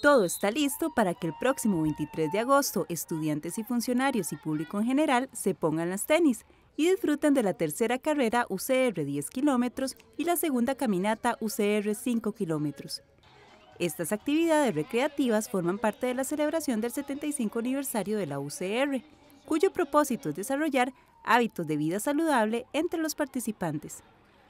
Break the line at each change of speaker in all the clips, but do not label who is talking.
Todo está listo para que el próximo 23 de agosto estudiantes y funcionarios y público en general se pongan las tenis y disfruten de la tercera carrera UCR 10 kilómetros y la segunda caminata UCR 5 kilómetros. Estas actividades recreativas forman parte de la celebración del 75 aniversario de la UCR, cuyo propósito es desarrollar hábitos de vida saludable entre los participantes.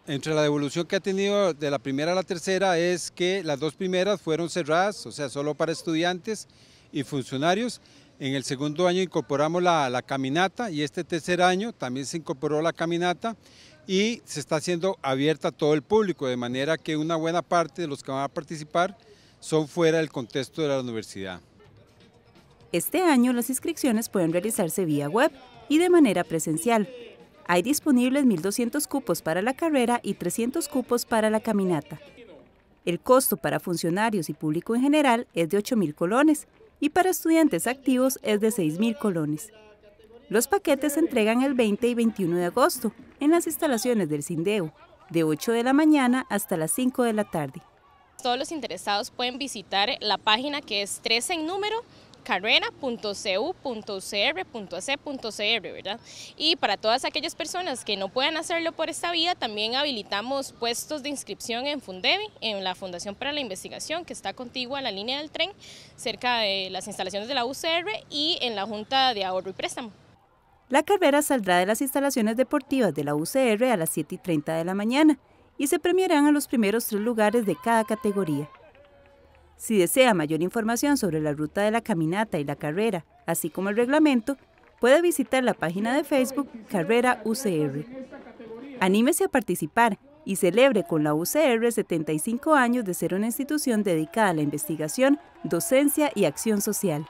Entre la devolución que ha tenido de la primera a la tercera es que las dos primeras fueron cerradas, o sea, solo para estudiantes y funcionarios. En el segundo año incorporamos la, la caminata y este tercer año también se incorporó la caminata y se está haciendo abierta a todo el público, de manera que una buena parte de los que van a participar son fuera del contexto de la universidad.
Este año las inscripciones pueden realizarse vía web y de manera presencial. Hay disponibles 1.200 cupos para la carrera y 300 cupos para la caminata. El costo para funcionarios y público en general es de 8.000 colones y para estudiantes activos es de 6.000 colones. Los paquetes se entregan el 20 y 21 de agosto en las instalaciones del Sindeo, de 8 de la mañana hasta las 5 de la tarde.
Todos los interesados pueden visitar la página que es 13 en número carrera.cu.cr.ac.cr, ¿verdad? Y para todas aquellas personas que no puedan hacerlo por esta vía, también habilitamos puestos de inscripción en Fundevi, en la Fundación para la Investigación, que está contigua a la línea del tren, cerca de las instalaciones de la UCR y en la Junta de Ahorro y Préstamo.
La carrera saldrá de las instalaciones deportivas de la UCR a las 7 y 30 de la mañana y se premiarán a los primeros tres lugares de cada categoría. Si desea mayor información sobre la ruta de la caminata y la carrera, así como el reglamento, puede visitar la página de Facebook Carrera UCR. Anímese a participar y celebre con la UCR 75 años de ser una institución dedicada a la investigación, docencia y acción social.